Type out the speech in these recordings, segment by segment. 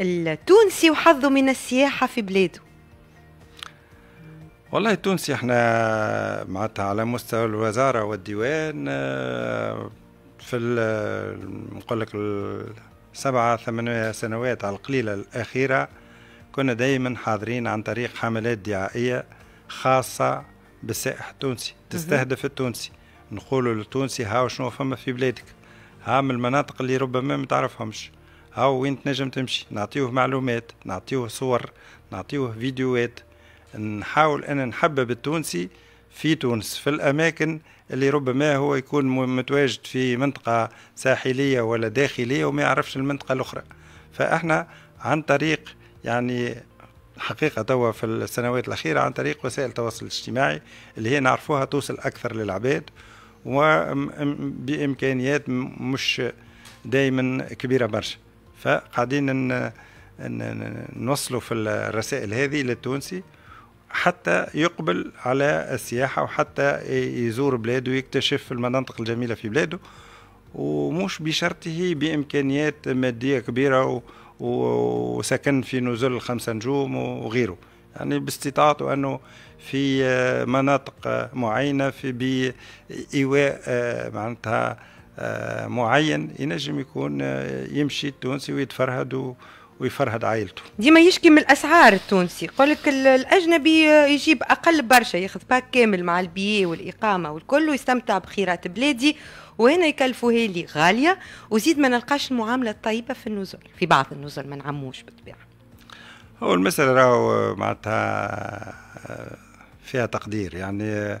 التونسي وحظه من السياحة في بلاده والله التونسي احنا معناتها على مستوى الوزارة والديوان آه، في نقول لك السبعة ثمانية سنوات على القليلة الأخيرة كنا دايما حاضرين عن طريق حملات دعائية خاصة بالسائح التونسي تستهدف التونسي نقولوا للتونسي هاو شنو فما في بلادك ها من المناطق اللي ربما ما تعرفهمش هاو وين تنجم تمشي نعطيوه معلومات نعطيوه صور نعطيوه فيديوهات نحاول أن نحبب التونسي في تونس في الأماكن اللي ربما هو يكون متواجد في منطقة ساحلية ولا داخلية وما يعرفش المنطقة الأخرى فإحنا عن طريق يعني حقيقة توا في السنوات الأخيرة عن طريق وسائل التواصل الاجتماعي اللي هي نعرفوها توصل أكثر للعباد وبإمكانيات مش دائما كبيرة برشا فقاعدين نوصلوا في الرسائل هذه للتونسي حتى يقبل على السياحة وحتى يزور بلاده ويكتشف المناطق الجميلة في بلاده ومش بشرطه بإمكانيات مادية كبيرة وسكن في نزل خمسة نجوم وغيره يعني باستطاعته أنه في مناطق معينة في بإيواء معناتها آه، معين ينجم يكون آه، يمشي التونسي ويتفرهد ويفرهد عائلته ديما يشكي من الاسعار التونسي يقول لك الاجنبي آه، يجيب اقل برشا ياخذ باك كامل مع البيي والاقامه والكل ويستمتع بخيرات بلادي وهنا يكلفوها لي غاليه وزيد ما نلقاش المعامله الطيبه في النزل في بعض النزل ما نعموش بالطبيعه هو المسألة راهو معناتها فيها تقدير يعني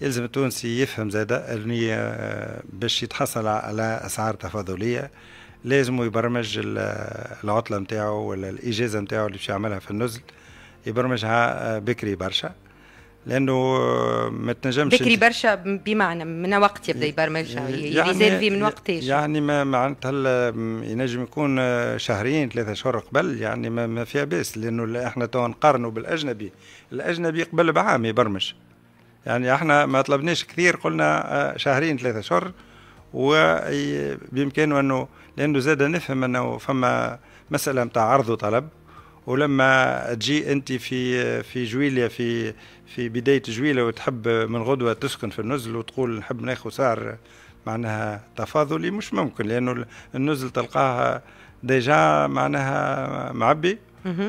يلزم التونسي يفهم زادا أني آه، باش يتحصل على أسعار تفاضلية لازم يبرمج آه، العطلة نتاعو ولا الإجازة نتاعو اللي باش يعملها في النزل يبرمجها آه، بكري برشا لانه ما تنجمش بكري برشا بمعنى من وقت يبدا يبرمجها يعني من وقت ايش يعني ما معناتها ينجم يكون شهرين ثلاثه شهور قبل يعني ما, ما فيها باس لانه احنا تو نقارنوا بالاجنبي الاجنبي قبل بعام يبرمج يعني احنا ما طلبناش كثير قلنا آه، شهرين ثلاثة اشهر وبإمكانه أنه لأنه زاد نفهم أنه فما مسألة متاع عرض وطلب ولما تجي أنت في في جويليا في في بداية جويليا وتحب من غدوة تسكن في النزل وتقول نحب ناخذ سعر معناها تفاضلي مش ممكن لأنه النزل تلقاها ديجا معناها معبي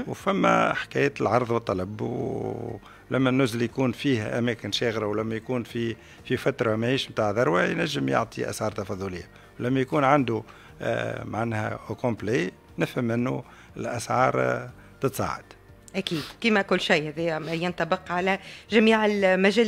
وفما حكايه العرض والطلب ولما النزل يكون فيه اماكن شاغره ولما يكون في في فتره ماهيش نتاع ذروه ينجم يعطي اسعار تفاضليه ولما يكون عنده آه معناها كومبلي نفهم انه الاسعار تتصاعد اكيد كما كل شيء هذا ينطبق على جميع المجالات